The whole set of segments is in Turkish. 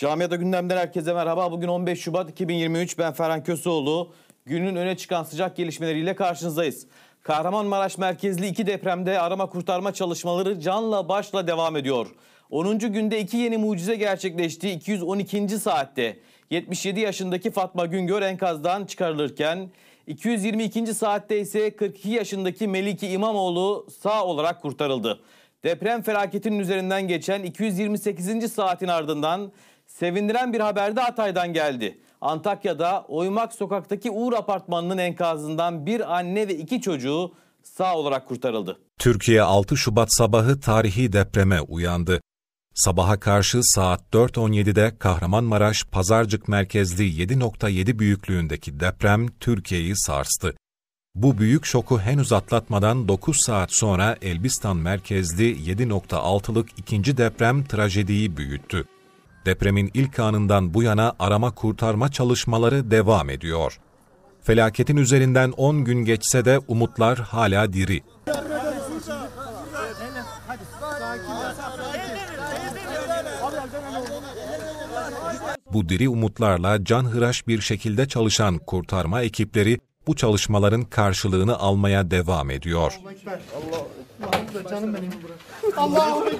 Camiada gündemden herkese merhaba. Bugün 15 Şubat 2023. Ben Ferhan Köseoğlu. Günün öne çıkan sıcak gelişmeleriyle karşınızdayız. Kahramanmaraş merkezli iki depremde arama kurtarma çalışmaları canla başla devam ediyor. 10. günde iki yeni mucize gerçekleşti. 212. saatte 77 yaşındaki Fatma Güngör enkazdan çıkarılırken 222. saatte ise 42 yaşındaki Melike İmamoğlu sağ olarak kurtarıldı. Deprem felaketinin üzerinden geçen 228. saatin ardından Sevindiren bir haber de Hatay'dan geldi. Antakya'da Oymak sokaktaki Uğur apartmanının enkazından bir anne ve iki çocuğu sağ olarak kurtarıldı. Türkiye 6 Şubat sabahı tarihi depreme uyandı. Sabaha karşı saat 4.17'de Kahramanmaraş Pazarcık merkezli 7.7 büyüklüğündeki deprem Türkiye'yi sarstı. Bu büyük şoku henüz atlatmadan 9 saat sonra Elbistan merkezli 7.6'lık ikinci deprem trajediyi büyüttü. Depremin ilk anından bu yana arama kurtarma çalışmaları devam ediyor. Felaketin üzerinden 10 gün geçse de umutlar hala diri. Bu diri umutlarla can canhıraş bir şekilde çalışan kurtarma ekipleri bu çalışmaların karşılığını almaya devam ediyor. Allah, Allah, Allah, Allah, Allah, Allah, Allah,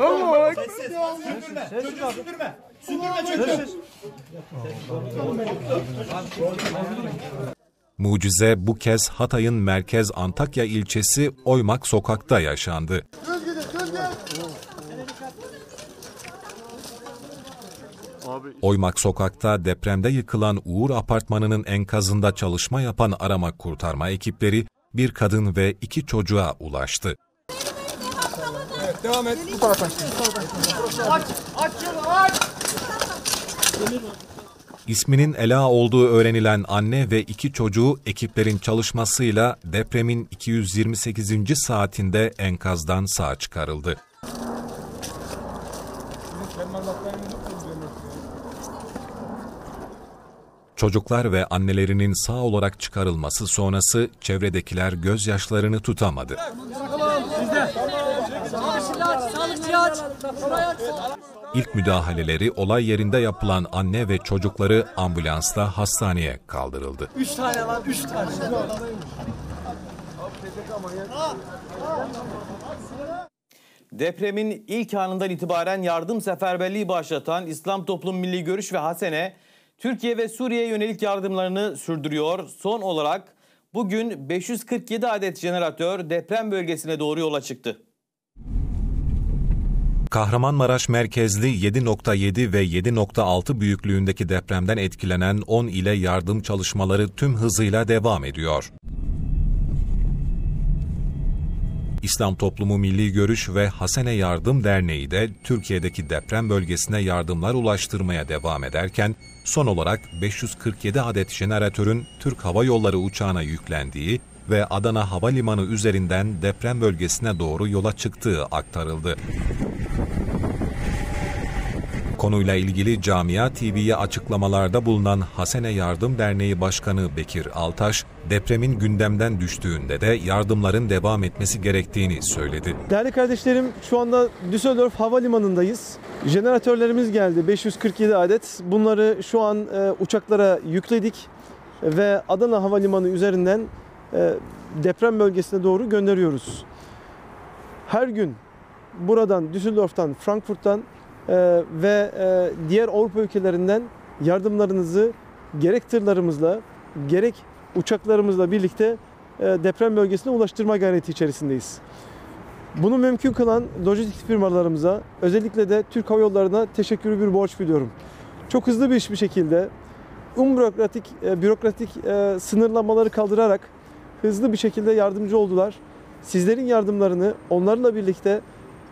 Allah, Allah, Allah, Allah, Allah, Mucize bu kez Hatay'ın merkez Antakya ilçesi Oymak sokakta yaşandı. Oymak sokakta depremde yıkılan Uğur apartmanının enkazında çalışma yapan arama kurtarma ekipleri bir kadın ve iki çocuğa ulaştı. Evet, devam et. Bu tarafa. Aç, aç, aç. İsminin Ela olduğu öğrenilen anne ve iki çocuğu ekiplerin çalışmasıyla depremin 228. saatinde enkazdan sağ çıkarıldı. Çocuklar ve annelerinin sağ olarak çıkarılması sonrası çevredekiler gözyaşlarını tutamadı. İlk müdahaleleri olay yerinde yapılan anne ve çocukları ambulansla hastaneye kaldırıldı. Üç tane var, üç tane. Depremin ilk anından itibaren yardım seferberliği başlatan İslam Toplum Milli Görüş ve Hasene, Türkiye ve Suriye'ye yönelik yardımlarını sürdürüyor. Son olarak bugün 547 adet jeneratör deprem bölgesine doğru yola çıktı. Kahramanmaraş merkezli 7.7 ve 7.6 büyüklüğündeki depremden etkilenen 10 ile yardım çalışmaları tüm hızıyla devam ediyor. İslam Toplumu Milli Görüş ve Hasene Yardım Derneği de Türkiye'deki deprem bölgesine yardımlar ulaştırmaya devam ederken, son olarak 547 adet jeneratörün Türk Hava Yolları uçağına yüklendiği ve Adana Havalimanı üzerinden deprem bölgesine doğru yola çıktığı aktarıldı. Konuyla ilgili Camia TV'ye açıklamalarda bulunan Hasene Yardım Derneği Başkanı Bekir Altaş, depremin gündemden düştüğünde de yardımların devam etmesi gerektiğini söyledi. Değerli kardeşlerim şu anda Düsseldorf Havalimanı'ndayız. Jeneratörlerimiz geldi 547 adet. Bunları şu an e, uçaklara yükledik ve Adana Havalimanı üzerinden e, deprem bölgesine doğru gönderiyoruz. Her gün buradan, Düsseldorf'tan, Frankfurt'tan e, ve e, diğer Avrupa ülkelerinden yardımlarınızı gerek tırlarımızla, gerek uçaklarımızla birlikte deprem bölgesine ulaştırma gayreti içerisindeyiz. Bunu mümkün kılan lojistik firmalarımıza, özellikle de Türk Hava Yolları'na teşekkürü bir borç biliyorum. Çok hızlı bir iş bir şekilde, unbürokratik um bürokratik sınırlamaları kaldırarak hızlı bir şekilde yardımcı oldular. Sizlerin yardımlarını onlarla birlikte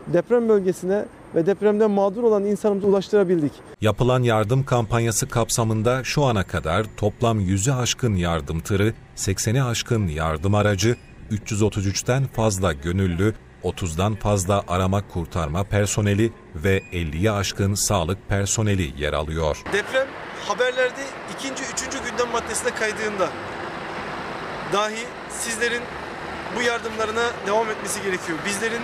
deprem bölgesine ve depremden mağdur olan insanımıza ulaştırabildik. Yapılan yardım kampanyası kapsamında şu ana kadar toplam 100'ü aşkın yardım tırı, 80'i aşkın yardım aracı, 333'ten fazla gönüllü, 30'dan fazla arama kurtarma personeli ve 50'ye aşkın sağlık personeli yer alıyor. Deprem haberlerde ikinci, üçüncü gündem maddesine kaydığında dahi sizlerin bu yardımlarına devam etmesi gerekiyor. Bizlerin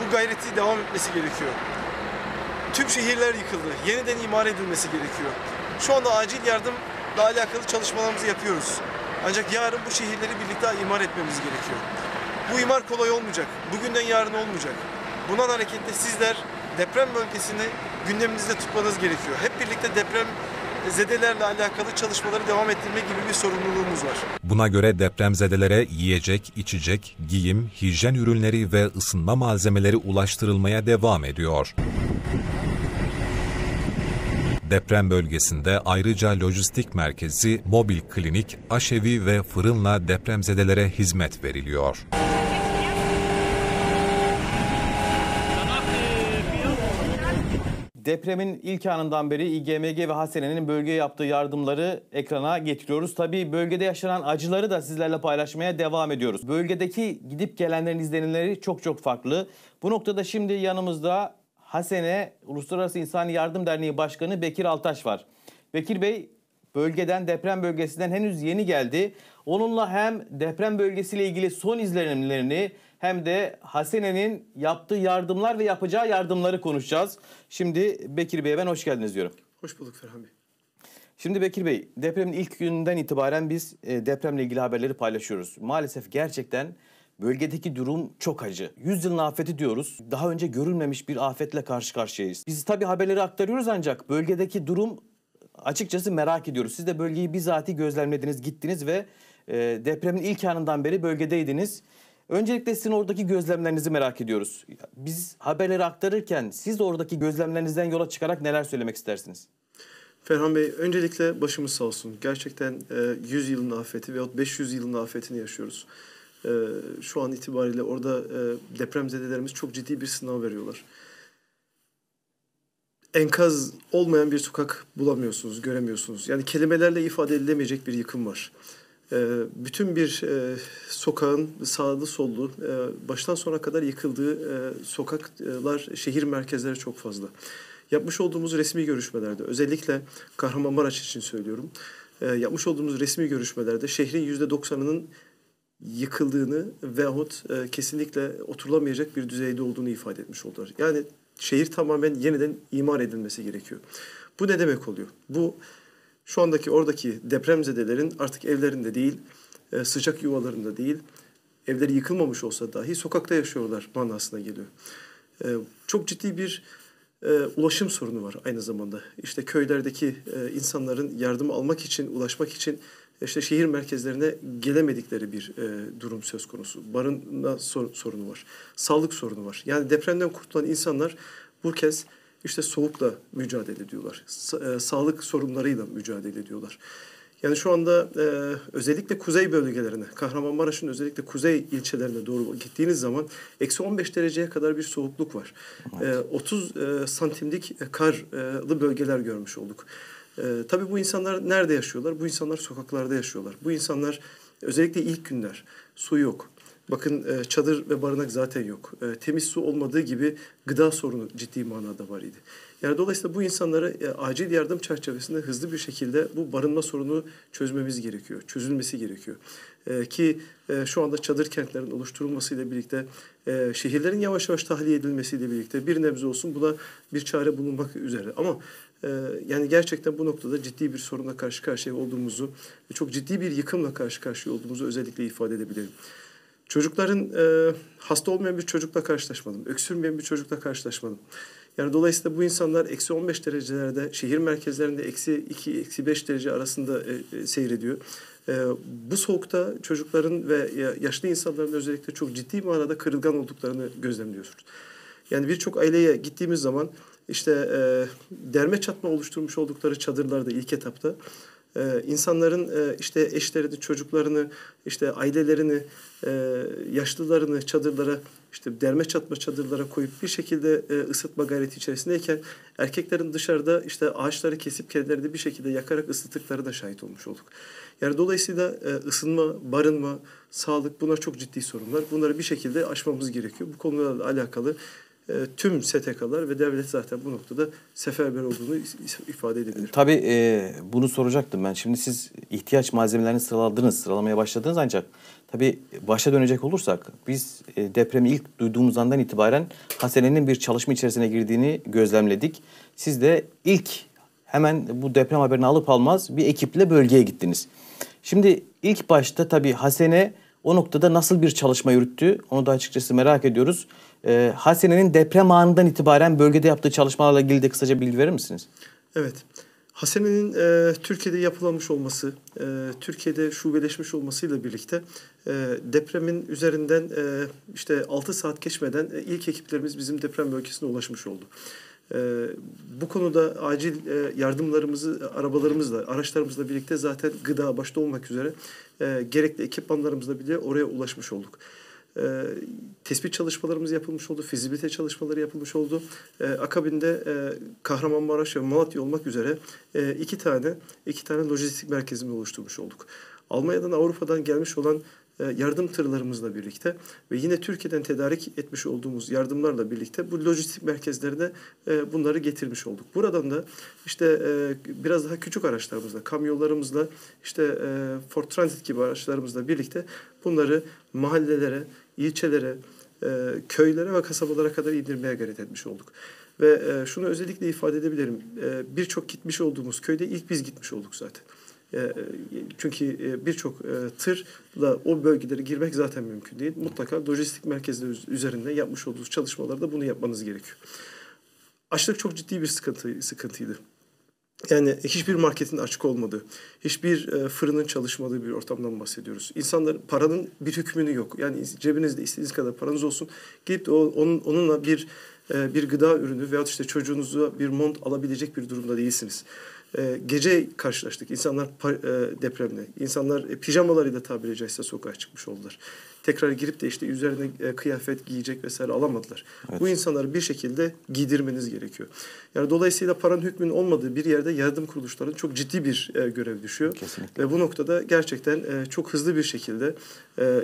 bu gayreti devam etmesi gerekiyor. Tüm şehirler yıkıldı. Yeniden imar edilmesi gerekiyor. Şu anda acil yardımla alakalı çalışmalarımızı yapıyoruz. Ancak yarın bu şehirleri birlikte imar etmemiz gerekiyor. Bu imar kolay olmayacak. Bugünden yarın olmayacak. Bundan hareketle sizler deprem bölgesini gündeminizde tutmanız gerekiyor. Hep birlikte deprem zedelerle alakalı çalışmaları devam ettirme gibi bir sorumluluğumuz var. Buna göre depremzedelere yiyecek, içecek, giyim, hijyen ürünleri ve ısınma malzemeleri ulaştırılmaya devam ediyor. Deprem bölgesinde ayrıca lojistik merkezi, mobil klinik, aşevi ve fırınla depremzedelere hizmet veriliyor. Depremin ilk anından beri İGMG ve Hasene'nin bölgeye yaptığı yardımları ekrana getiriyoruz. Tabii bölgede yaşanan acıları da sizlerle paylaşmaya devam ediyoruz. Bölgedeki gidip gelenlerin izlenimleri çok çok farklı. Bu noktada şimdi yanımızda Hasene Uluslararası İnsan Yardım Derneği Başkanı Bekir Altaş var. Bekir Bey bölgeden deprem bölgesinden henüz yeni geldi. Onunla hem deprem bölgesiyle ilgili son izlenimlerini hem de Hasene'nin yaptığı yardımlar ve yapacağı yardımları konuşacağız. Şimdi Bekir Bey'e ben hoş geldiniz diyorum. Hoş bulduk Ferhan Bey. Şimdi Bekir Bey, depremin ilk günden itibaren biz e, depremle ilgili haberleri paylaşıyoruz. Maalesef gerçekten Bölgedeki durum çok acı. Yüzyılın afeti diyoruz. Daha önce görülmemiş bir afetle karşı karşıyayız. Biz tabii haberleri aktarıyoruz ancak bölgedeki durum açıkçası merak ediyoruz. Siz de bölgeyi bizatihi gözlemlediniz, gittiniz ve e, depremin ilk anından beri bölgedeydiniz. Öncelikle sizin oradaki gözlemlerinizi merak ediyoruz. Biz haberleri aktarırken siz oradaki gözlemlerinizden yola çıkarak neler söylemek istersiniz? Ferhan Bey, öncelikle başımız sağ olsun. Gerçekten 100 e, yılın afeti veyahut 500 yılın afetini yaşıyoruz. E, şu an itibariyle orada e, depremzedelerimiz çok ciddi bir sınav veriyorlar. Enkaz olmayan bir sokak bulamıyorsunuz, göremiyorsunuz. Yani kelimelerle ifade edilemeyecek bir yıkım var. Ee, bütün bir e, sokağın sağlı sollu e, baştan sona kadar yıkıldığı e, sokaklar şehir merkezleri çok fazla. Yapmış olduğumuz resmi görüşmelerde özellikle Kahramanmaraş için söylüyorum. Yapmış olduğumuz resmi görüşmelerde şehrin yüzde doksanının yıkıldığını veyahut kesinlikle oturulamayacak bir düzeyde olduğunu ifade etmiş oldular. Yani şehir tamamen yeniden imar edilmesi gerekiyor. Bu ne demek oluyor? Bu şu andaki oradaki depremzedelerin artık evlerinde değil, e, sıcak yuvalarında değil, evleri yıkılmamış olsa dahi sokakta yaşıyorlar manasına geliyor. E, çok ciddi bir e, ulaşım sorunu var aynı zamanda. İşte köylerdeki insanların yardım almak için, ulaşmak için işte şehir merkezlerine gelemedikleri bir e, durum söz konusu. Barınma sor, sorunu var, sağlık sorunu var. Yani depremden kurtulan insanlar bu kez işte soğukla mücadele ediyorlar. Sa- e, sağlık sorunlarıyla mücadele ediyorlar. Yani şu anda e, özellikle kuzey bölgelerine, Kahramanmaraş'ın özellikle kuzey ilçelerine doğru gittiğiniz zaman eksi 15 dereceye kadar bir soğukluk var. E, evet. E, 30 e, santimlik karlı bölgeler görmüş olduk. E, tabii bu insanlar nerede yaşıyorlar? Bu insanlar sokaklarda yaşıyorlar. Bu insanlar özellikle ilk günler su yok, Bakın e, çadır ve barınak zaten yok. E, temiz su olmadığı gibi gıda sorunu ciddi manada var idi. Yani dolayısıyla bu insanlara e, acil yardım çerçevesinde hızlı bir şekilde bu barınma sorunu çözmemiz gerekiyor. Çözülmesi gerekiyor. ki şu anda çadır kentlerin oluşturulmasıyla birlikte şehirlerin yavaş yavaş tahliye edilmesiyle birlikte bir nebze olsun buna bir çare bulunmak üzere. Ama yani gerçekten bu noktada ciddi bir sorunla karşı karşıya olduğumuzu, çok ciddi bir yıkımla karşı karşıya olduğumuzu özellikle ifade edebilirim. Çocukların e, hasta olmayan bir çocukla karşılaşmadım. Öksürmeyen bir çocukla karşılaşmadım. Yani dolayısıyla bu insanlar eksi 15 derecelerde şehir merkezlerinde eksi 2 eksi 5 derece arasında e, e, seyrediyor. E, bu soğukta çocukların ve yaşlı insanların özellikle çok ciddi manada kırılgan olduklarını gözlemliyorsunuz. Yani birçok aileye gittiğimiz zaman işte e, derme çatma oluşturmuş oldukları çadırlarda ilk etapta ee, insanların e, işte eşlerini, çocuklarını, işte ailelerini, e, yaşlılarını çadırlara, işte derme çatma çadırlara koyup bir şekilde e, ısıtma gayreti içerisindeyken erkeklerin dışarıda işte ağaçları kesip kendilerini bir şekilde yakarak ısıttıkları da şahit olmuş olduk. Yani dolayısıyla e, ısınma, barınma, sağlık bunlar çok ciddi sorunlar. Bunları bir şekilde aşmamız gerekiyor. Bu konularla alakalı e, tüm STK'lar ve devlet zaten bu noktada seferber olduğunu ifade edebilir. Tabii e, bunu soracaktım ben. Şimdi siz ihtiyaç malzemelerini sıraladınız, sıralamaya başladınız ancak tabii başa dönecek olursak biz e, depremi ilk duyduğumuz andan itibaren hastanenin bir çalışma içerisine girdiğini gözlemledik. Siz de ilk hemen bu deprem haberini alıp almaz bir ekiple bölgeye gittiniz. Şimdi ilk başta tabii Hasene o noktada nasıl bir çalışma yürüttü onu da açıkçası merak ediyoruz. E, Hasene'nin deprem anından itibaren bölgede yaptığı çalışmalarla ilgili de kısaca bilgi verir misiniz? Evet. Hasene'nin e, Türkiye'de yapılanmış olması, e, Türkiye'de şubeleşmiş olmasıyla birlikte e, depremin üzerinden e, işte 6 saat geçmeden e, ilk ekiplerimiz bizim deprem bölgesine ulaşmış oldu. E, bu konuda acil e, yardımlarımızı arabalarımızla, araçlarımızla birlikte zaten gıda başta olmak üzere e, gerekli ekipmanlarımızla bile oraya ulaşmış olduk e, tespit çalışmalarımız yapılmış oldu, fizibilite çalışmaları yapılmış oldu. E, akabinde e, Kahramanmaraş ve Malatya olmak üzere e, iki tane iki tane lojistik merkezini oluşturmuş olduk. Almanya'dan Avrupa'dan gelmiş olan e, yardım tırlarımızla birlikte ve yine Türkiye'den tedarik etmiş olduğumuz yardımlarla birlikte bu lojistik merkezlerine e, bunları getirmiş olduk. Buradan da işte e, biraz daha küçük araçlarımızla, kamyonlarımızla, işte Ford Transit gibi araçlarımızla birlikte bunları mahallelere, ilçelere, e, köylere ve kasabalara kadar indirmeye gayret etmiş olduk. Ve e, şunu özellikle ifade edebilirim. E, birçok gitmiş olduğumuz köyde ilk biz gitmiş olduk zaten. çünkü birçok tırla o bölgelere girmek zaten mümkün değil. Mutlaka lojistik merkezleri üzerinde yapmış olduğunuz çalışmalarda bunu yapmanız gerekiyor. Açlık çok ciddi bir sıkıntı, sıkıntıydı. Yani hiçbir marketin açık olmadığı, hiçbir e, fırının çalışmadığı bir ortamdan bahsediyoruz. İnsanların paranın bir hükmünü yok. Yani cebinizde istediğiniz kadar paranız olsun. Gidip de onun, onunla bir e, bir gıda ürünü veya işte çocuğunuza bir mont alabilecek bir durumda değilsiniz. E, gece karşılaştık. İnsanlar e, depremle, insanlar e, pijamalarıyla tabiri caizse sokağa çıkmış oldular tekrar girip de işte üzerine e, kıyafet giyecek vesaire alamadılar. Evet. Bu insanları bir şekilde giydirmeniz gerekiyor. Yani dolayısıyla paranın hükmünün olmadığı bir yerde yardım kuruluşlarının çok ciddi bir e, görev düşüyor. Kesinlikle. Ve bu noktada gerçekten e, çok hızlı bir şekilde e,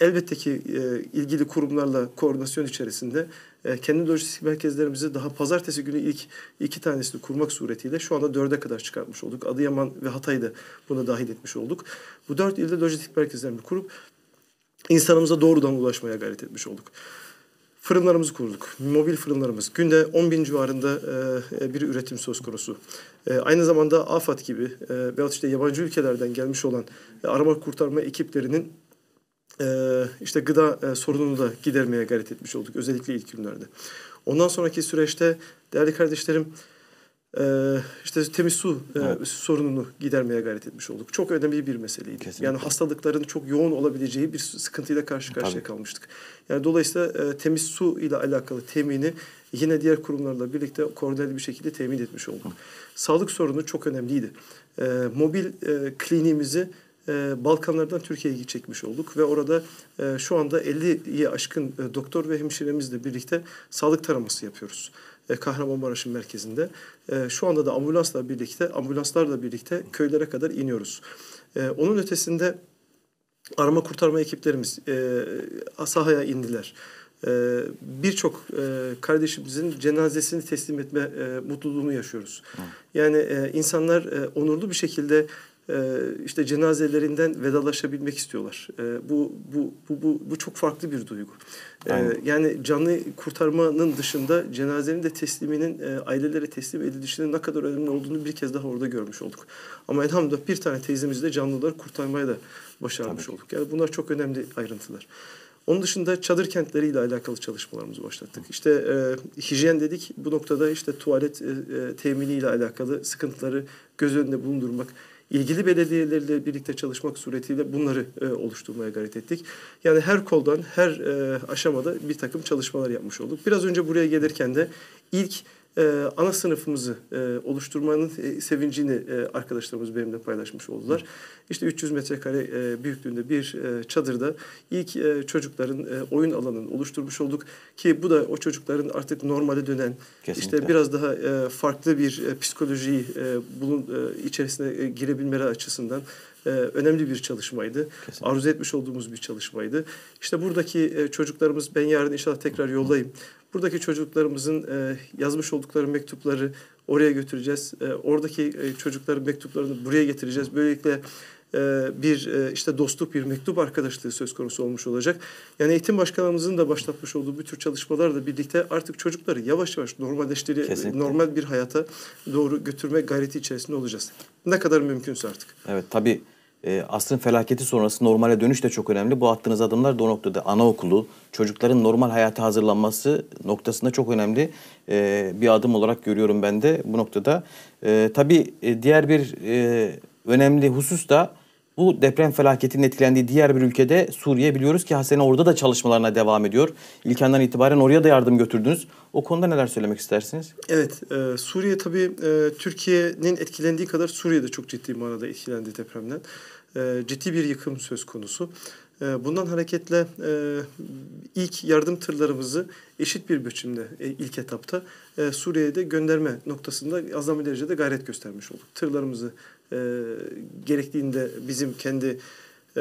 elbette ki e, ilgili kurumlarla koordinasyon içerisinde e, kendi lojistik merkezlerimizi daha pazartesi günü ilk iki tanesini kurmak suretiyle şu anda dörde kadar çıkartmış olduk. Adıyaman ve Hatay'ı da buna dahil etmiş olduk. Bu dört ilde lojistik merkezlerimi kurup insanımıza doğrudan ulaşmaya gayret etmiş olduk. Fırınlarımızı kurduk. Mobil fırınlarımız. Günde 10 bin civarında e, e, bir üretim söz konusu. E, aynı zamanda AFAD gibi e, veyahut işte yabancı ülkelerden gelmiş olan e, arama kurtarma ekiplerinin e, işte gıda e, sorununu da gidermeye gayret etmiş olduk. Özellikle ilk günlerde. Ondan sonraki süreçte değerli kardeşlerim ee, işte temiz su e, evet. sorununu gidermeye gayret etmiş olduk. Çok önemli bir meseleydi. Kesinlikle. Yani hastalıkların çok yoğun olabileceği bir sıkıntıyla karşı karşıya Tabii. kalmıştık. Yani dolayısıyla e, temiz su ile alakalı temini yine diğer kurumlarla birlikte koordineli bir şekilde temin etmiş olduk. Hı. Sağlık sorunu çok önemliydi. E, mobil kliniğimizi Balkanlardan Türkiye'ye çekmiş olduk ve orada şu anda 50'yi aşkın doktor ve hemşiremizle birlikte sağlık taraması yapıyoruz. E, Kahramanmaraş'ın merkezinde. E, şu anda da ambulansla birlikte, ambulanslarla birlikte köylere kadar iniyoruz. E, onun ötesinde arama kurtarma ekiplerimiz sahaya indiler birçok kardeşimizin cenazesini teslim etme mutluluğunu yaşıyoruz. Yani insanlar onurlu bir şekilde ee, işte cenazelerinden vedalaşabilmek istiyorlar. Ee, bu bu bu bu, bu çok farklı bir duygu. Ee, Aynen. Yani canı kurtarmanın dışında cenazenin de tesliminin e, ailelere teslim edilişinin ne kadar önemli olduğunu bir kez daha orada görmüş olduk. Ama elhamdülillah bir tane teyzemizi de canlıları kurtarmaya da başarmış Tabii. olduk. Yani bunlar çok önemli ayrıntılar. Onun dışında çadır kentleriyle alakalı çalışmalarımızı başlattık. İşte e, hijyen dedik. Bu noktada işte tuvalet e, e teminiyle alakalı sıkıntıları göz önünde bulundurmak ilgili belediyelerle birlikte çalışmak suretiyle bunları e, oluşturmaya gayret ettik. Yani her koldan, her e, aşamada bir takım çalışmalar yapmış olduk. Biraz önce buraya gelirken de ilk e, ana sınıfımızı e, oluşturmanın e, sevincini e, arkadaşlarımız benimle paylaşmış oldular. İşte 300 metrekare e, büyüklüğünde bir e, çadırda ilk e, çocukların e, oyun alanını oluşturmuş olduk ki bu da o çocukların artık normale dönen Kesinlikle. işte biraz daha e, farklı bir e, psikolojiyi e, bunun e, içerisine e, girebilmeleri açısından e, önemli bir çalışmaydı. Kesinlikle. Arzu etmiş olduğumuz bir çalışmaydı. İşte buradaki e, çocuklarımız ben yarın inşallah tekrar yollayayım. Buradaki çocuklarımızın e, yazmış oldukları mektupları oraya götüreceğiz. E, oradaki e, çocukların mektuplarını buraya getireceğiz. Böylelikle e, bir e, işte dostluk bir mektup arkadaşlığı söz konusu olmuş olacak. Yani eğitim başkanımızın da başlatmış olduğu bu tür çalışmalarla birlikte artık çocukları yavaş yavaş normalleştiri Kesinlikle. normal bir hayata doğru götürme gayreti içerisinde olacağız. Ne kadar mümkünse artık. Evet tabii e, asrın felaketi sonrası normale dönüş de çok önemli. Bu attığınız adımlar da o noktada anaokulu, çocukların normal hayata hazırlanması noktasında çok önemli e, bir adım olarak görüyorum ben de bu noktada. E, tabii e, diğer bir e, önemli husus da bu deprem felaketinin etkilendiği diğer bir ülkede Suriye biliyoruz ki hasen orada da çalışmalarına devam ediyor. İlk andan itibaren oraya da yardım götürdünüz. O konuda neler söylemek istersiniz? Evet, e, Suriye tabii e, Türkiye'nin etkilendiği kadar Suriye'de çok ciddi manada etkilendi depremden. E, ciddi bir yıkım söz konusu. E, bundan hareketle e, ilk yardım tırlarımızı eşit bir biçimde e, ilk etapta Suriye'de gönderme noktasında azami derecede gayret göstermiş olduk. Tırlarımızı e, gerektiğinde bizim kendi e,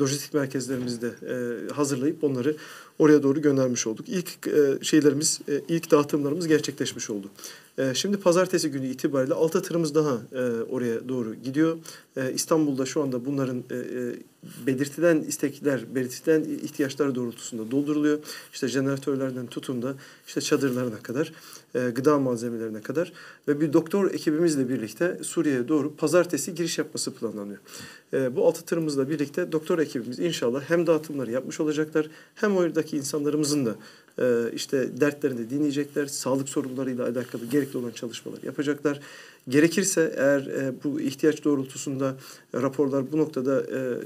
lojistik merkezlerimizde e, hazırlayıp onları oraya doğru göndermiş olduk. İlk e, şeylerimiz, e, ilk dağıtımlarımız gerçekleşmiş oldu. E, şimdi pazartesi günü itibariyle altı tırımız daha oraya doğru gidiyor. İstanbul'da şu anda bunların e, belirtilen istekler, belirtilen ihtiyaçlar doğrultusunda dolduruluyor. İşte jeneratörlerden tutun da işte çadırlarına kadar, gıda malzemelerine kadar ve bir doktor ekibimizle birlikte Suriye'ye doğru pazartesi giriş yapması planlanıyor. bu altı tırımızla birlikte doktor ekibimiz inşallah hem dağıtımları yapmış olacaklar hem orada buradaki insanlarımızın da e, işte dertlerini dinleyecekler. Sağlık sorunlarıyla alakalı gerekli olan çalışmalar yapacaklar. Gerekirse eğer e, bu ihtiyaç doğrultusunda raporlar bu noktada e,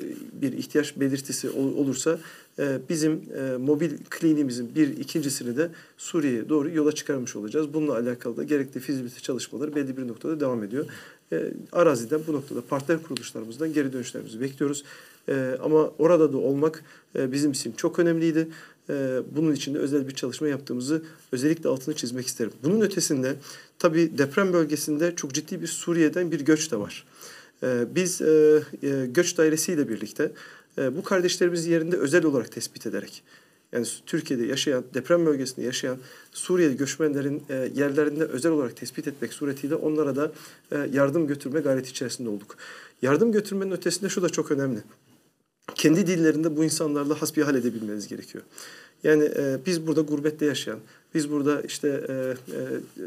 bir ihtiyaç belirtisi ol, olursa e, bizim e, mobil kliniğimizin bir ikincisini de Suriye'ye doğru yola çıkarmış olacağız. Bununla alakalı da gerekli fizibilite çalışmaları belli bir noktada devam ediyor. E, araziden bu noktada partner kuruluşlarımızdan geri dönüşlerimizi bekliyoruz. E, ama orada da olmak e, bizim için çok önemliydi. E, bunun için de özel bir çalışma yaptığımızı özellikle altını çizmek isterim. Bunun ötesinde tabii deprem bölgesinde çok ciddi bir Suriye'den bir göç de var. E, biz e, e, göç dairesiyle birlikte e, bu kardeşlerimizi yerinde özel olarak tespit ederek yani Türkiye'de yaşayan, deprem bölgesinde yaşayan Suriye göçmenlerin e, yerlerinde özel olarak tespit etmek suretiyle onlara da e, yardım götürme gayreti içerisinde olduk. Yardım götürmenin ötesinde şu da çok önemli kendi dillerinde bu insanlarla hasbihal edebilmeniz gerekiyor. Yani e, biz burada gurbette yaşayan, biz burada işte e, e,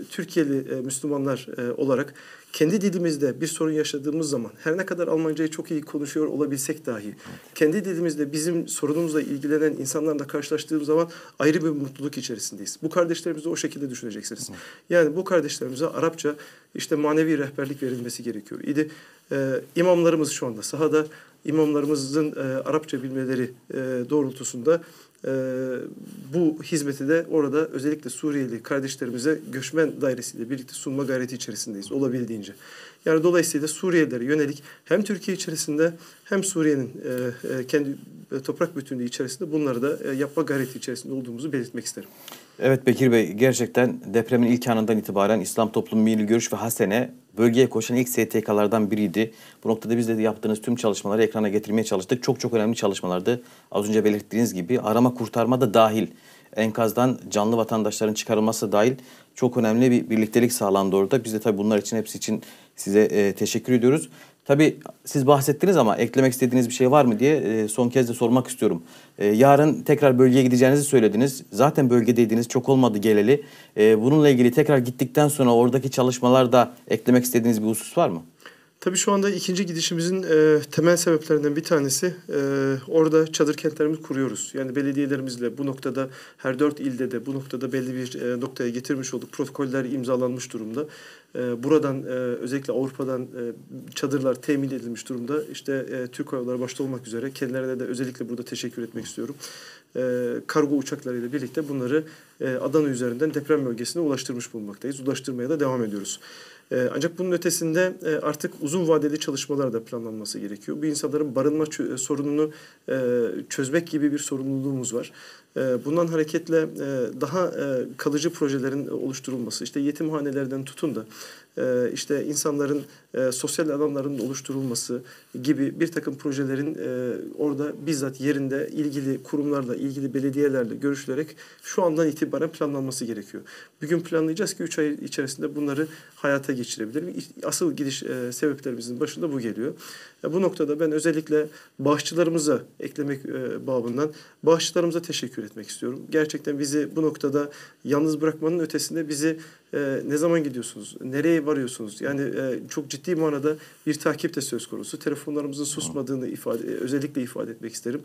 Türkiye'li e, Müslümanlar e, olarak kendi dilimizde bir sorun yaşadığımız zaman her ne kadar Almancayı çok iyi konuşuyor olabilsek dahi kendi dilimizde bizim sorunumuzla ilgilenen insanlarla karşılaştığımız zaman ayrı bir mutluluk içerisindeyiz. Bu kardeşlerimizi o şekilde düşüneceksiniz. Yani bu kardeşlerimize Arapça işte manevi rehberlik verilmesi gerekiyor. İdi e, imamlarımız şu anda sahada imamlarımızın e, Arapça bilmeleri e, doğrultusunda e, bu hizmeti de orada özellikle özellikle Suriyeli kardeşlerimize göçmen dairesiyle birlikte sunma gayreti içerisindeyiz olabildiğince. Yani dolayısıyla Suriyelilere yönelik hem Türkiye içerisinde hem Suriye'nin e, e kendi e, toprak bütünlüğü içerisinde bunları da e, yapma gayreti içerisinde olduğumuzu belirtmek isterim. Evet Bekir Bey gerçekten depremin ilk anından itibaren İslam Toplumu Milli Görüş ve Hasene bölgeye koşan ilk STK'lardan biriydi. Bu noktada biz de yaptığınız tüm çalışmaları ekrana getirmeye çalıştık. Çok çok önemli çalışmalardı. Az önce belirttiğiniz gibi arama kurtarma da dahil enkazdan canlı vatandaşların çıkarılması dahil çok önemli bir birliktelik sağlandı orada. Biz de tabii bunlar için hepsi için size e, teşekkür ediyoruz. Tabii siz bahsettiniz ama eklemek istediğiniz bir şey var mı diye e, son kez de sormak istiyorum. E, yarın tekrar bölgeye gideceğinizi söylediniz. Zaten bölgedeydiniz çok olmadı geleli. E, bununla ilgili tekrar gittikten sonra oradaki çalışmalarda eklemek istediğiniz bir husus var mı? Tabii şu anda ikinci gidişimizin e, temel sebeplerinden bir tanesi e, orada çadır kentlerimizi kuruyoruz. Yani belediyelerimizle bu noktada her dört ilde de bu noktada belli bir e, noktaya getirmiş olduk. Protokoller imzalanmış durumda. E, buradan e, özellikle Avrupa'dan e, çadırlar temin edilmiş durumda. İşte e, Türk Hava başta olmak üzere kendilerine de özellikle burada teşekkür etmek istiyorum. E, kargo uçaklarıyla birlikte bunları e, Adana üzerinden deprem bölgesine ulaştırmış bulunmaktayız. Ulaştırmaya da devam ediyoruz. Ee, ancak bunun ötesinde e, artık uzun vadeli çalışmalar da planlanması gerekiyor. Bir insanların barınma e, sorununu e, çözmek gibi bir sorumluluğumuz var. bundan hareketle daha kalıcı projelerin oluşturulması, işte yetimhanelerden tutun da işte insanların e, sosyal alanların oluşturulması gibi bir takım projelerin e, orada bizzat yerinde ilgili kurumlarla, ilgili belediyelerle görüşülerek şu andan itibaren planlanması gerekiyor. Bugün planlayacağız ki 3 ay içerisinde bunları hayata geçirebilirim. Asıl gidiş e, sebeplerimizin başında bu geliyor. E, bu noktada ben özellikle bağışçılarımıza eklemek e, babından bağışçılarımıza teşekkür etmek istiyorum. Gerçekten bizi bu noktada yalnız bırakmanın ötesinde bizi e, ne zaman gidiyorsunuz, nereye varıyorsunuz? Yani e, çok ciddi ciddi manada bir takip de söz konusu. Telefonlarımızın susmadığını ifade e, özellikle ifade etmek isterim.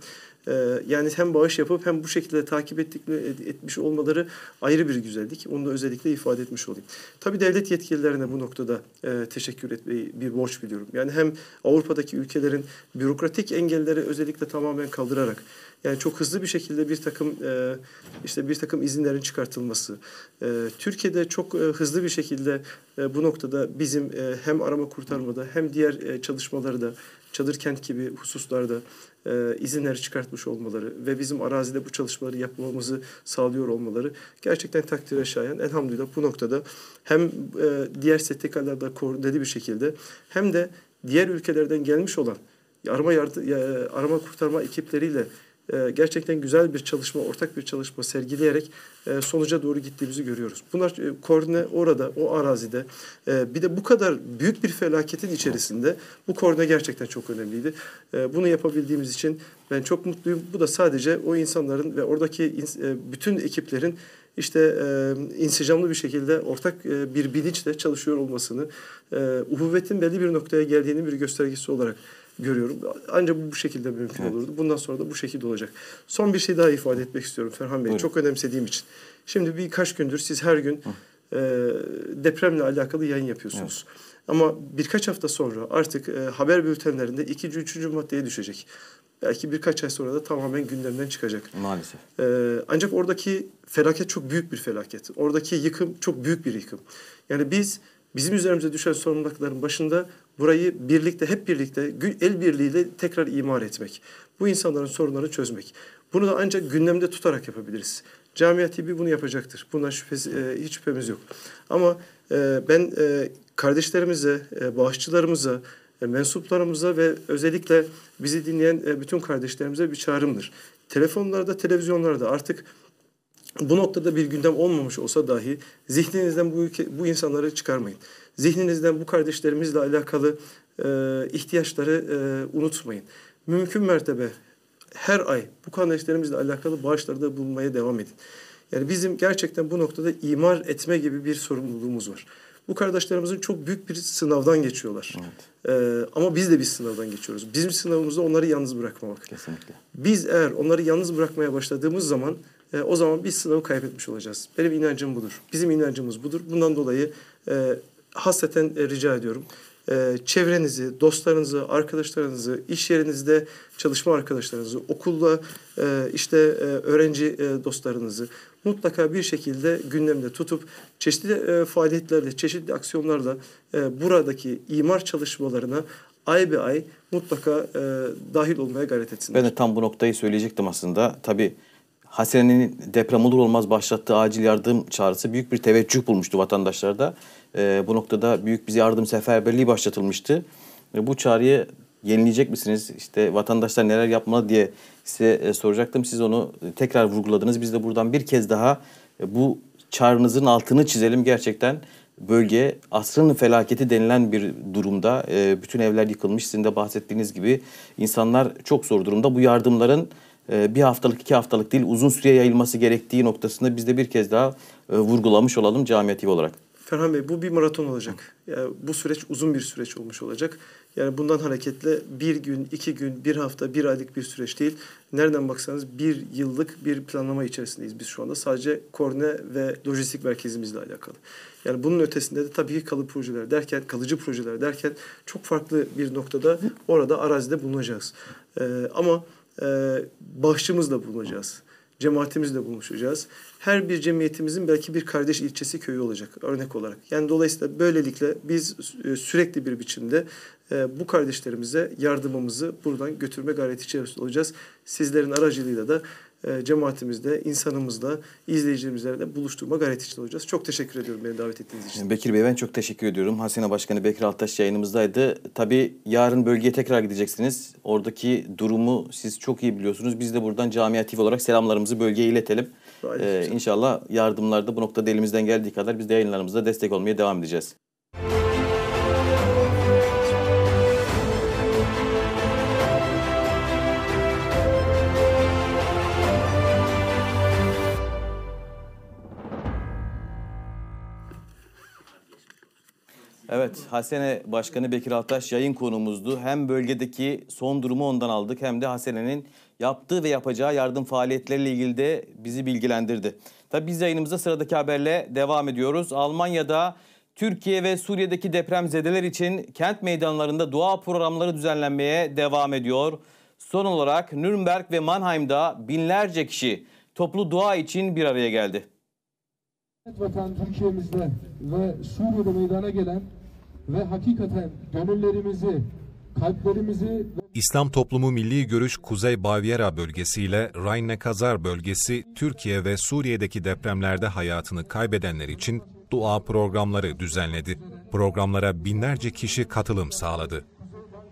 E, yani hem bağış yapıp hem bu şekilde takip ettik, etmiş olmaları ayrı bir güzellik. Onu da özellikle ifade etmiş olayım. Tabii devlet yetkililerine bu noktada e, teşekkür etmeyi bir borç biliyorum. Yani hem Avrupa'daki ülkelerin bürokratik engelleri özellikle tamamen kaldırarak yani çok hızlı bir şekilde bir takım e, işte bir takım izinlerin çıkartılması. E, Türkiye'de çok e, hızlı bir şekilde e, bu noktada bizim e, hem arama kurtarmada hem diğer e, da çadır kent gibi hususlarda e, izinleri çıkartmış olmaları ve bizim arazide bu çalışmaları yapmamızı sağlıyor olmaları gerçekten takdire şayan. Elhamdülillah bu noktada hem e, diğer STK'larda koordineli bir şekilde hem de diğer ülkelerden gelmiş olan arama yardı, arama kurtarma ekipleriyle e, gerçekten güzel bir çalışma, ortak bir çalışma sergileyerek e, sonuca doğru gittiğimizi görüyoruz. Bunlar e, korne orada, o arazide. E, bir de bu kadar büyük bir felaketin içerisinde bu korne gerçekten çok önemliydi. bunu yapabildiğimiz için ben çok mutluyum. Bu da sadece o insanların ve oradaki bütün ekiplerin işte e, insicamlı bir şekilde ortak e, bir bilinçle çalışıyor olmasını, e, uhuvvetin belli bir noktaya geldiğini bir göstergesi olarak görüyorum. Ancak bu şekilde mümkün evet. olurdu. Bundan sonra da bu şekilde olacak. Son bir şey daha ifade etmek istiyorum Ferhan Bey. Buyurun. Çok önemsediğim için. Şimdi birkaç gündür siz her gün e, depremle alakalı yayın yapıyorsunuz. Evet. Ama birkaç hafta sonra artık e, haber bültenlerinde ikinci, üçüncü maddeye düşecek. Belki birkaç ay sonra da tamamen gündemden çıkacak. Maalesef. E, ancak oradaki felaket çok büyük bir felaket. Oradaki yıkım çok büyük bir yıkım. Yani biz bizim üzerimize düşen sorumlulukların başında burayı birlikte, hep birlikte, el birliğiyle tekrar imar etmek. Bu insanların sorunlarını çözmek. Bunu da ancak gündemde tutarak yapabiliriz. Camia TV bunu yapacaktır. Bundan şüphesi, e, hiç şüphemiz yok. Ama e, ben e, kardeşlerimize, e, bağışçılarımıza, e, mensuplarımıza ve özellikle bizi dinleyen e, bütün kardeşlerimize bir çağrımdır. Telefonlarda, televizyonlarda artık bu noktada bir gündem olmamış olsa dahi zihninizden bu, ülke, bu insanları çıkarmayın. Zihninizden bu kardeşlerimizle alakalı e, ihtiyaçları e, unutmayın. Mümkün mertebe her ay bu kardeşlerimizle alakalı bağışlarda bulunmaya devam edin. Yani bizim gerçekten bu noktada imar etme gibi bir sorumluluğumuz var. Bu kardeşlerimizin çok büyük bir sınavdan geçiyorlar. Evet. Ee, ama biz de bir sınavdan geçiyoruz. Bizim sınavımızda onları yalnız bırakmamak. Kesinlikle. Biz eğer onları yalnız bırakmaya başladığımız zaman e, o zaman biz sınavı kaybetmiş olacağız. Benim inancım budur. Bizim inancımız budur. Bundan dolayı e, hasreten e, rica ediyorum. E, çevrenizi, dostlarınızı, arkadaşlarınızı, iş yerinizde çalışma arkadaşlarınızı, okulla e, işte öğrenci dostlarınızı mutlaka bir şekilde gündemde tutup çeşitli faaliyetlerle, çeşitli aksiyonlarla buradaki imar çalışmalarına ay bir ay mutlaka dahil olmaya gayret etsinler. Ben de tam bu noktayı söyleyecektim aslında. Tabii Hasene'nin deprem olur olmaz başlattığı acil yardım çağrısı büyük bir teveccüh bulmuştu vatandaşlarda. E, bu noktada büyük bir yardım seferberliği başlatılmıştı. E, bu çağrıya yenileyecek misiniz? İşte vatandaşlar neler yapmalı diye size e, soracaktım. Siz onu e, tekrar vurguladınız. Biz de buradan bir kez daha e, bu çağrınızın altını çizelim. Gerçekten bölge asrın felaketi denilen bir durumda. E, bütün evler yıkılmış. Sizin de bahsettiğiniz gibi insanlar çok zor durumda. Bu yardımların e, bir haftalık, iki haftalık değil uzun süreye yayılması gerektiği noktasında biz de bir kez daha e, vurgulamış olalım Camia olarak. Ferhan Bey bu bir maraton olacak. Yani bu süreç uzun bir süreç olmuş olacak. Yani bundan hareketle bir gün, iki gün, bir hafta, bir aylık bir süreç değil. Nereden baksanız bir yıllık bir planlama içerisindeyiz biz şu anda. Sadece korne ve lojistik merkezimizle alakalı. Yani bunun ötesinde de tabii ki kalıp projeler derken, kalıcı projeler derken çok farklı bir noktada orada arazide bulunacağız. Ee, ama e, bahçımızla bulunacağız cemaatimizle buluşacağız. Her bir cemiyetimizin belki bir kardeş ilçesi köyü olacak örnek olarak. Yani dolayısıyla böylelikle biz e, sürekli bir biçimde e, bu kardeşlerimize yardımımızı buradan götürme gayreti içerisinde olacağız. Sizlerin aracılığıyla da e, cemaatimizde, insanımızla, izleyicilerimizle de buluşturma gayreti içinde olacağız. Çok teşekkür ediyorum beni davet ettiğiniz için. Bekir Bey ben çok teşekkür ediyorum. Hasina Başkanı Bekir Altaş yayınımızdaydı. Tabii yarın bölgeye tekrar gideceksiniz. Oradaki durumu siz çok iyi biliyorsunuz. Biz de buradan Camia TV olarak selamlarımızı bölgeye iletelim. Ee, inşallah yardımlarda bu noktada elimizden geldiği kadar biz de yayınlarımızda destek olmaya devam edeceğiz. Evet, Hasene Başkanı Bekir Altaş yayın konumuzdu. Hem bölgedeki son durumu ondan aldık hem de Hasene'nin yaptığı ve yapacağı yardım faaliyetleriyle ilgili de bizi bilgilendirdi. Tabii biz yayınımıza sıradaki haberle devam ediyoruz. Almanya'da Türkiye ve Suriye'deki depremzedeler için kent meydanlarında dua programları düzenlenmeye devam ediyor. Son olarak Nürnberg ve Mannheim'da binlerce kişi toplu dua için bir araya geldi. Vatan Türkiye'mizde ve Suriye'de meydana gelen ve hakikaten gönüllerimizi, kalplerimizi İslam Toplumu Milli Görüş Kuzey Baviera bölgesi ile Rhein-Nekazar bölgesi Türkiye ve Suriye'deki depremlerde hayatını kaybedenler için dua programları düzenledi. Programlara binlerce kişi katılım sağladı.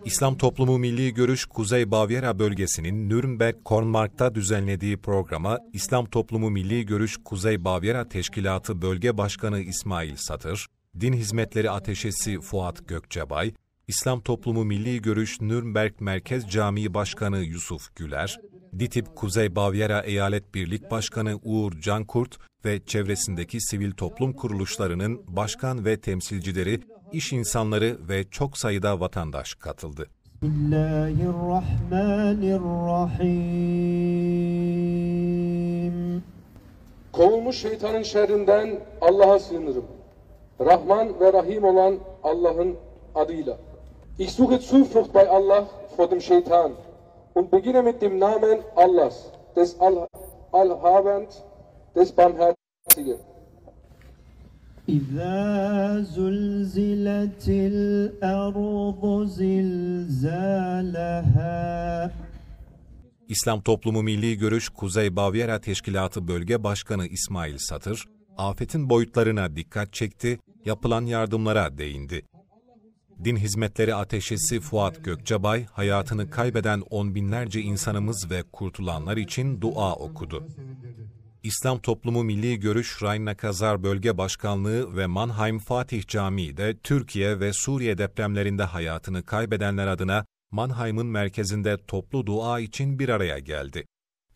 İslam Toplumu Milli Görüş Kuzey Baviera bölgesinin Nürnberg Kornmark'ta düzenlediği programa İslam Toplumu Milli Görüş Kuzey Baviera Teşkilatı Bölge Başkanı İsmail Satır, Din Hizmetleri Ateşesi Fuat Gökçebay, İslam Toplumu Milli Görüş Nürnberg Merkez Camii Başkanı Yusuf Güler, DİTİB Kuzey Bavyera Eyalet Birlik Başkanı Uğur Cankurt ve çevresindeki sivil toplum kuruluşlarının başkan ve temsilcileri, iş insanları ve çok sayıda vatandaş katıldı. Bismillahirrahmanirrahim. Kovulmuş şeytanın şerrinden Allah'a sığınırım. Rahman ve Rahim olan Allah'ın adıyla. Ich suche Zuflucht bei Allah vor dem Shaitan und beginne mit dem Namen Allahs, des Allhabend, des Barmherzigen. إذا زلزلت الأرض زلزالها İslam Toplumu Milli Görüş Kuzey Bavyera Teşkilatı Bölge Başkanı İsmail Satır, afetin boyutlarına dikkat çekti yapılan yardımlara değindi. Din Hizmetleri Ateşesi Fuat Gökçebay, hayatını kaybeden on binlerce insanımız ve kurtulanlar için dua okudu. İslam Toplumu Milli Görüş Rayna Kazar Bölge Başkanlığı ve Mannheim Fatih Camii de Türkiye ve Suriye depremlerinde hayatını kaybedenler adına Mannheim'ın merkezinde toplu dua için bir araya geldi.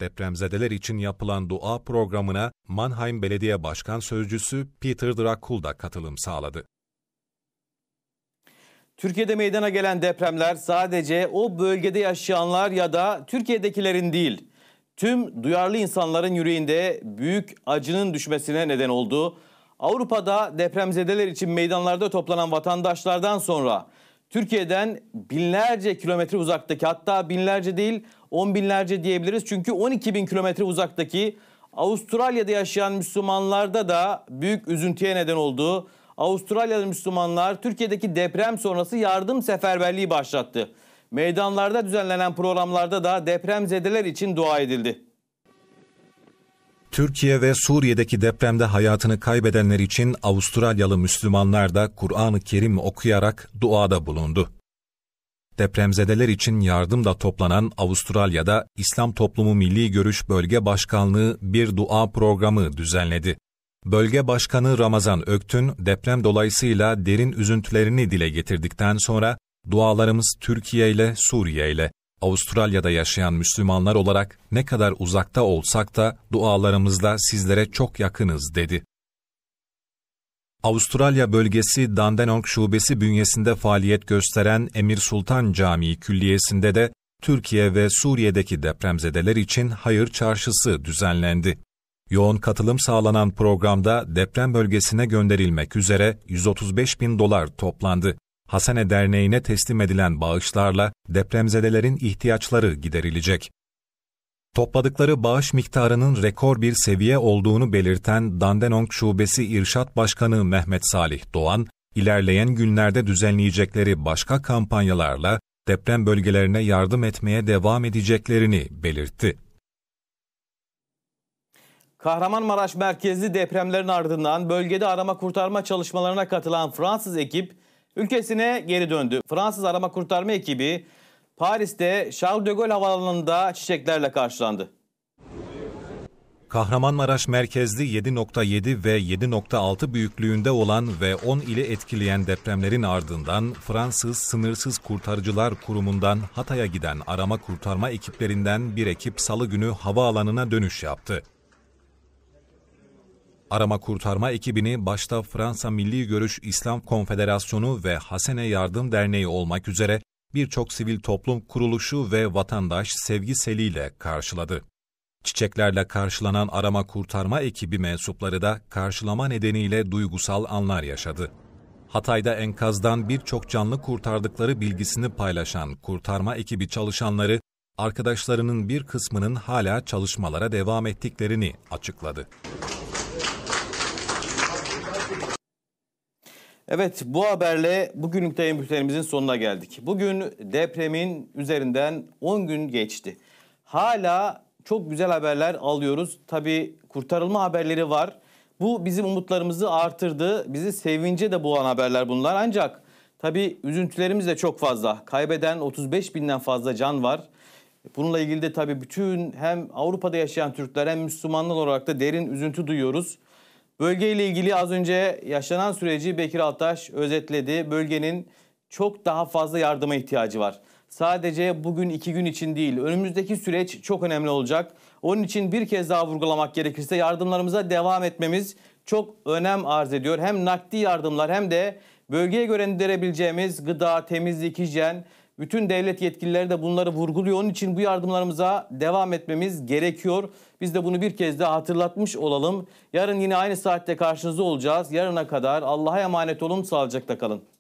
Depremzedeler için yapılan dua programına Mannheim Belediye Başkan Sözcüsü Peter Drakul da katılım sağladı. Türkiye'de meydana gelen depremler sadece o bölgede yaşayanlar ya da Türkiye'dekilerin değil, tüm duyarlı insanların yüreğinde büyük acının düşmesine neden oldu. Avrupa'da depremzedeler için meydanlarda toplanan vatandaşlardan sonra Türkiye'den binlerce kilometre uzaktaki hatta binlerce değil on binlerce diyebiliriz. Çünkü 12 bin kilometre uzaktaki Avustralya'da yaşayan Müslümanlarda da büyük üzüntüye neden oldu. Avustralyalı Müslümanlar Türkiye'deki deprem sonrası yardım seferberliği başlattı. Meydanlarda düzenlenen programlarda da depremzedeler için dua edildi. Türkiye ve Suriye'deki depremde hayatını kaybedenler için Avustralyalı Müslümanlar da Kur'an-ı Kerim okuyarak duada bulundu. Depremzedeler için yardım da toplanan Avustralya'da İslam Toplumu Milli Görüş Bölge Başkanlığı bir dua programı düzenledi. Bölge Başkanı Ramazan Öktün, deprem dolayısıyla derin üzüntülerini dile getirdikten sonra dualarımız Türkiye ile Suriye ile Avustralya'da yaşayan Müslümanlar olarak ne kadar uzakta olsak da dualarımızla sizlere çok yakınız dedi. Avustralya bölgesi Dandenong Şubesi bünyesinde faaliyet gösteren Emir Sultan Camii Külliyesi'nde de Türkiye ve Suriye'deki depremzedeler için hayır çarşısı düzenlendi. Yoğun katılım sağlanan programda deprem bölgesine gönderilmek üzere 135 bin dolar toplandı. Hasene Derneği'ne teslim edilen bağışlarla depremzedelerin ihtiyaçları giderilecek. Topladıkları bağış miktarının rekor bir seviye olduğunu belirten Dandenong Şubesi İrşat Başkanı Mehmet Salih Doğan, ilerleyen günlerde düzenleyecekleri başka kampanyalarla deprem bölgelerine yardım etmeye devam edeceklerini belirtti. Kahramanmaraş merkezli depremlerin ardından bölgede arama kurtarma çalışmalarına katılan Fransız ekip Ülkesine geri döndü. Fransız arama kurtarma ekibi Paris'te Charles de Gaulle Havalimanı'nda çiçeklerle karşılandı. Kahramanmaraş merkezli 7.7 ve 7.6 büyüklüğünde olan ve 10 ili etkileyen depremlerin ardından Fransız Sınırsız Kurtarıcılar Kurumu'ndan Hatay'a giden arama kurtarma ekiplerinden bir ekip salı günü havaalanına dönüş yaptı. Arama kurtarma ekibini başta Fransa Milli Görüş İslam Konfederasyonu ve Hasene Yardım Derneği olmak üzere birçok sivil toplum kuruluşu ve vatandaş sevgiseliyle karşıladı. Çiçeklerle karşılanan arama kurtarma ekibi mensupları da karşılama nedeniyle duygusal anlar yaşadı. Hatay'da enkazdan birçok canlı kurtardıkları bilgisini paylaşan kurtarma ekibi çalışanları, arkadaşlarının bir kısmının hala çalışmalara devam ettiklerini açıkladı. Evet bu haberle bugünlük yayın bültenimizin sonuna geldik. Bugün depremin üzerinden 10 gün geçti. Hala çok güzel haberler alıyoruz. Tabi kurtarılma haberleri var. Bu bizim umutlarımızı artırdı. Bizi sevince de boğan haberler bunlar. Ancak tabi üzüntülerimiz de çok fazla. Kaybeden 35 binden fazla can var. Bununla ilgili de tabi bütün hem Avrupa'da yaşayan Türkler hem Müslümanlar olarak da derin üzüntü duyuyoruz. Bölgeyle ilgili az önce yaşanan süreci Bekir Altaş özetledi. Bölgenin çok daha fazla yardıma ihtiyacı var. Sadece bugün iki gün için değil, önümüzdeki süreç çok önemli olacak. Onun için bir kez daha vurgulamak gerekirse yardımlarımıza devam etmemiz çok önem arz ediyor. Hem nakdi yardımlar hem de bölgeye göre indirebileceğimiz gıda, temizlik, hijyen, bütün devlet yetkilileri de bunları vurguluyor. Onun için bu yardımlarımıza devam etmemiz gerekiyor. Biz de bunu bir kez daha hatırlatmış olalım. Yarın yine aynı saatte karşınızda olacağız. Yarına kadar Allah'a emanet olun, sağlıcakla kalın.